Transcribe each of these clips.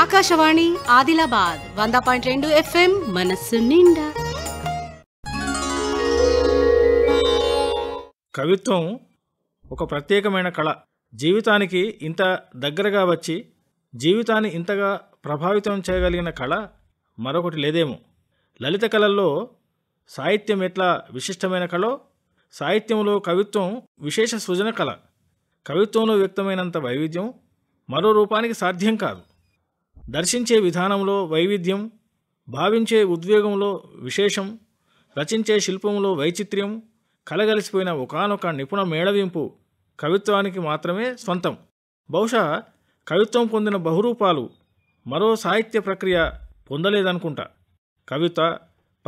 ఆకాశవాణి ఆదిలాబాద్ వంద పాయింట్ రెండు ఎఫ్ఎం మనస్సు నిండా కవిత్వం ఒక ప్రత్యేకమైన కళ జీవితానికి ఇంత దగ్గరగా వచ్చి జీవితాన్ని ఇంతగా ప్రభావితం చేయగలిగిన కళ మరొకటి లేదేమో లలిత కళల్లో సాహిత్యం ఎట్లా విశిష్టమైన కళో సాహిత్యంలో కవిత్వం విశేష సృజన కళ కవిత్వంలో వ్యక్తమైనంత వైవిధ్యం మరో రూపానికి సాధ్యం కాదు దర్శించే విధానంలో వైవిధ్యం భావించే ఉద్వేగంలో విశేషం రచించే శిల్పంలో వైచిత్ర్యం కలగలిసిపోయిన ఒకనొక నిపుణ మేళవింపు కవిత్వానికి మాత్రమే స్వంతం బహుశా కవిత్వం పొందిన బహురూపాలు మరో సాహిత్య ప్రక్రియ పొందలేదనుకుంటా కవిత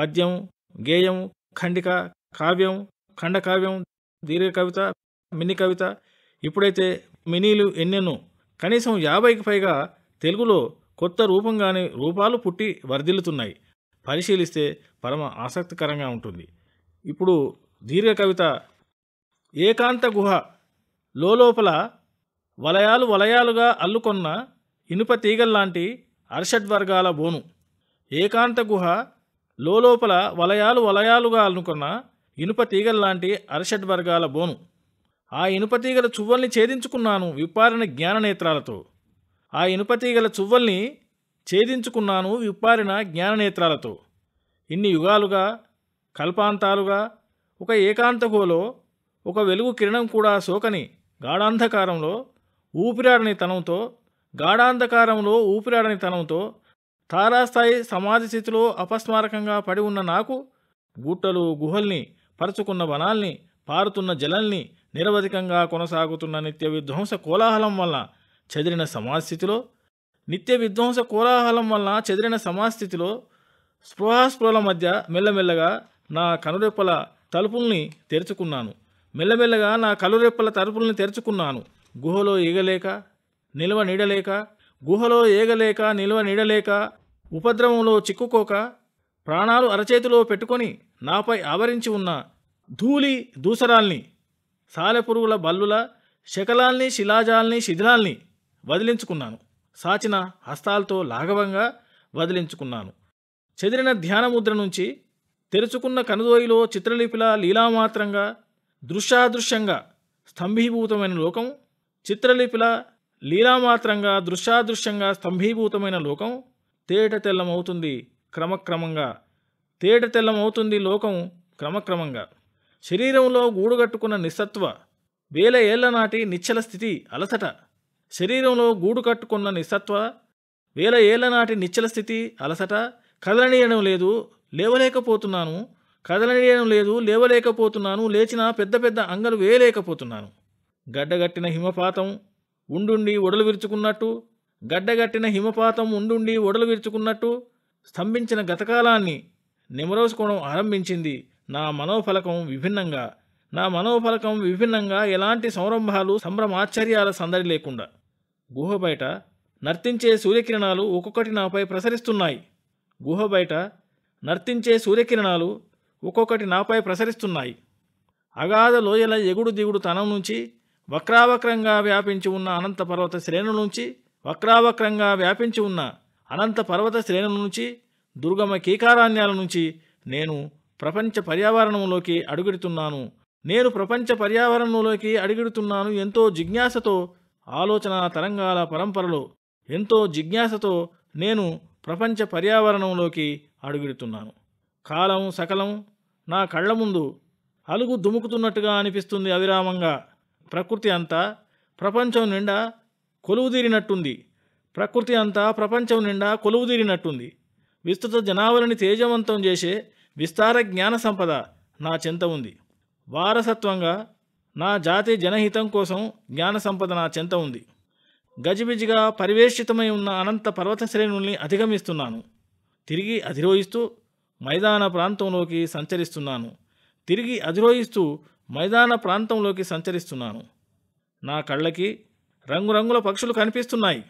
పద్యం గేయం ఖండిక కావ్యం ఖండకావ్యం దీర్ఘ కవిత మినీ కవిత ఇప్పుడైతే మినీలు ఎన్నెన్నో కనీసం యాభైకి పైగా తెలుగులో కొత్త రూపంగానే రూపాలు పుట్టి వర్ధిల్లుతున్నాయి పరిశీలిస్తే పరమ ఆసక్తికరంగా ఉంటుంది ఇప్పుడు దీర్ఘ కవిత ఏకాంత గుహ లోపల వలయాలు వలయాలుగా అల్లుకొన్న ఇనుప తీగల్లాంటి అర్షడ్వర్గాల బోను ఏకాంత గుహ లోపల వలయాలు వలయాలుగా అల్లుకున్న ఇనుప తీగల్లాంటి అర్షడ్వర్గాల బోను ఆ ఇనుప తీగల చువ్వల్ని ఛేదించుకున్నాను విపారణ జ్ఞాననేత్రాలతో ఆ ఇనుపతీగల చువ్వల్ని ఛేదించుకున్నాను విప్పారిన జ్ఞాననేత్రాలతో ఇన్ని యుగాలుగా కల్పాంతాలుగా ఒక ఏకాంతగోలో ఒక వెలుగు కిరణం కూడా సోకని గాఢాంధకారంలో ఊపిరాడని తనంతో గాఢాంధకారంలో ఊపిరాడని తనంతో తారాస్థాయి సమాధి స్థితిలో అపస్మారకంగా పడి ఉన్న నాకు గుట్టలు గుహల్ని పరుచుకున్న వనాల్ని పారుతున్న జలల్ని నిరవధికంగా కొనసాగుతున్న నిత్య విధ్వంస కోలాహలం వల్ల చెదిరిన సమాస్థితిలో నిత్య విధ్వంస కోలాహలం వలన చెదిరిన సమాస్థితిలో స్పృహాస్పృహల మధ్య మెల్లమెల్లగా నా కనురెప్పల తలుపుల్ని తెరుచుకున్నాను మెల్లమెల్లగా నా కలురెప్పల తలుపుల్ని తెరుచుకున్నాను గుహలో ఈగలేక నిల్వ నీడలేక గుహలో ఏగలేక నిల్వ నీడలేక ఉపద్రవంలో చిక్కుకోక ప్రాణాలు అరచేతిలో పెట్టుకొని నాపై ఆవరించి ఉన్న ధూళి దూసరాల్ని సాలెపురుగుల బల్లుల శకలాల్ని శిలాజాల్ని శిథిలాల్ని వదిలించుకున్నాను సాచిన హస్తాలతో లాఘవంగా వదిలించుకున్నాను చెదిరిన ధ్యానముద్ర నుంచి తెరుచుకున్న కనుదోయిలో చిత్రలిపిల లీలామాత్రంగా దృశ్యాదృశ్యంగా స్తంభీభూతమైన లోకం చిత్రలిపిల లీలామాత్రంగా దృశ్యాదృశ్యంగా స్తంభీభూతమైన లోకం తేట తెల్లమవుతుంది క్రమక్రమంగా తేట తెల్లమవుతుంది లోకం క్రమక్రమంగా శరీరంలో గూడుగట్టుకున్న నిస్సత్వ వేల ఏళ్ల నాటి నిశ్చల స్థితి అలసట శరీరంలో గూడు కట్టుకున్న నిస్సత్వ వేల ఏళ్ల నాటి నిచ్చల స్థితి అలసట కదలనీయడం లేదు లేవలేకపోతున్నాను కదలనీయడం లేదు లేవలేకపోతున్నాను లేచిన పెద్ద పెద్ద అంగలు వేయలేకపోతున్నాను గడ్డగట్టిన హిమపాతం ఉండుండి ఒడలు విరుచుకున్నట్టు గడ్డగట్టిన హిమపాతం ఉండుండి ఒడలు విరుచుకున్నట్టు స్తంభించిన గతకాలాన్ని నిమరోసుకోవడం ఆరంభించింది నా మనోఫలకం విభిన్నంగా నా మనోఫలకం విభిన్నంగా ఎలాంటి సంరంభాలు సంభ్రమాశ్చర్యాల సందడి లేకుండా గుహ బయట నర్తించే సూర్యకిరణాలు ఒక్కొక్కటి నాపై ప్రసరిస్తున్నాయి గుహ బయట నర్తించే సూర్యకిరణాలు ఒక్కొక్కటి నాపై ప్రసరిస్తున్నాయి అగాధ లోయల ఎగుడు దిగుడు తనం నుంచి వక్రావక్రంగా వ్యాపించి ఉన్న అనంత పర్వత శ్రేణుల నుంచి వక్రావక్రంగా వ్యాపించి ఉన్న అనంత పర్వత శ్రేణుల నుంచి దుర్గమ కీకారాణ్యాల నుంచి నేను ప్రపంచ పర్యావరణంలోకి అడుగుడుతున్నాను నేను ప్రపంచ పర్యావరణంలోకి అడుగుడుతున్నాను ఎంతో జిజ్ఞాసతో ఆలోచన తరంగాల పరంపరలో ఎంతో జిజ్ఞాసతో నేను ప్రపంచ పర్యావరణంలోకి అడుగుడుతున్నాను కాలం సకలం నా కళ్ళ ముందు అలుగు దుముకుతున్నట్టుగా అనిపిస్తుంది అవిరామంగా ప్రకృతి అంతా ప్రపంచం నిండా కొలువుదీరినట్టుంది ప్రకృతి అంతా ప్రపంచం నిండా కొలువుదీరినట్టుంది విస్తృత జనావలిని తేజవంతం చేసే విస్తార జ్ఞాన సంపద నా చెంత ఉంది వారసత్వంగా నా జాతి జనహితం కోసం జ్ఞాన సంపద నా చెంత ఉంది గజిబిజిగా పరివేషితమై ఉన్న అనంత పర్వత శ్రేణుల్ని అధిగమిస్తున్నాను తిరిగి అధిరోహిస్తూ మైదాన ప్రాంతంలోకి సంచరిస్తున్నాను తిరిగి అధిరోహిస్తూ మైదాన ప్రాంతంలోకి సంచరిస్తున్నాను నా కళ్ళకి రంగురంగుల పక్షులు కనిపిస్తున్నాయి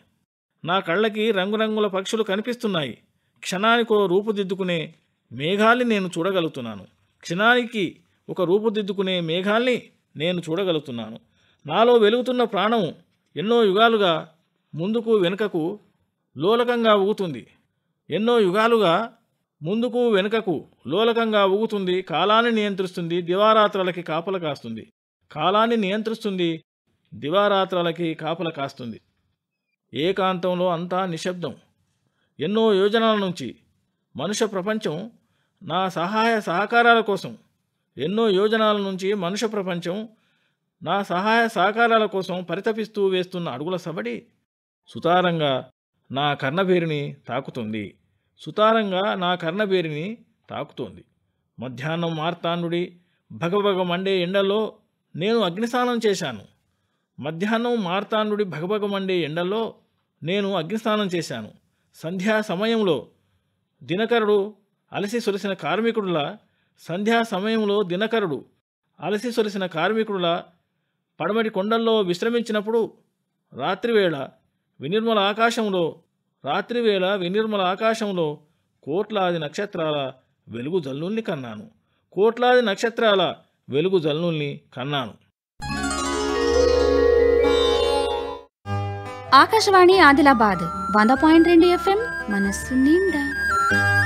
నా కళ్ళకి రంగురంగుల పక్షులు కనిపిస్తున్నాయి క్షణానికో రూపుదిద్దుకునే మేఘాల్ని నేను చూడగలుగుతున్నాను క్షణానికి ఒక రూపుదిద్దుకునే మేఘాల్ని నేను చూడగలుగుతున్నాను నాలో వెలుగుతున్న ప్రాణం ఎన్నో యుగాలుగా ముందుకు వెనుకకు లోలకంగా ఊగుతుంది ఎన్నో యుగాలుగా ముందుకు వెనుకకు లోలకంగా ఊగుతుంది కాలాన్ని నియంత్రిస్తుంది దివారాత్రాలకి కాపల కాస్తుంది కాలాన్ని నియంత్రిస్తుంది దివారాత్రాలకి కాపల కాస్తుంది ఏకాంతంలో అంతా నిశ్శబ్దం ఎన్నో యోజనాల నుంచి మనుష్య ప్రపంచం నా సహాయ సహకారాల కోసం ఎన్నో యోజనాల నుంచి మనుష్య ప్రపంచం నా సహాయ సహకారాల కోసం పరితపిస్తూ వేస్తున్న అడుగుల సబడి సుతారంగా నా కర్ణబేరిని తాకుతుంది సుతారంగా నా కర్ణబేరిని తాకుతోంది మధ్యాహ్నం మార్తాండుడి భగభగ మండే ఎండలో నేను అగ్నిస్నానం చేశాను మధ్యాహ్నం మార్తాండుడి భగభగ మండే ఎండలో నేను అగ్నిస్నానం చేశాను సంధ్యా సమయంలో దినకరుడు అలసి సొలిసిన కార్మికుడులా సంధ్యా సమయంలో దినకరుడు అలసి సొలిసిన కార్మికుడులా పడమటి కొండల్లో విశ్రమించినప్పుడు రాత్రివేళ వినిర్మల ఆకాశంలో రాత్రివేళ వినిర్మల ఆకాశంలో కోట్లాది నక్షత్రాల వెలుగు జల్లుల్ని కన్నాను కోట్లాది నక్షత్రాల వెలుగు జల్లుల్ని కన్నాను ఆకాశవాణి ఆదిలాబాద్ వంద పాయింట్ రెండు ఎఫ్ఎం మనస్సు నిండా